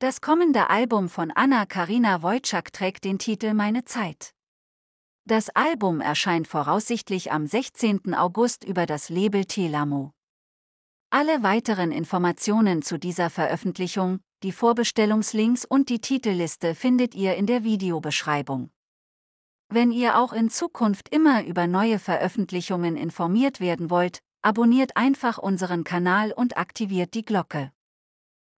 Das kommende Album von Anna Karina Wojcik trägt den Titel Meine Zeit. Das Album erscheint voraussichtlich am 16. August über das Label Telamo. Alle weiteren Informationen zu dieser Veröffentlichung, die Vorbestellungslinks und die Titelliste findet ihr in der Videobeschreibung. Wenn ihr auch in Zukunft immer über neue Veröffentlichungen informiert werden wollt, abonniert einfach unseren Kanal und aktiviert die Glocke.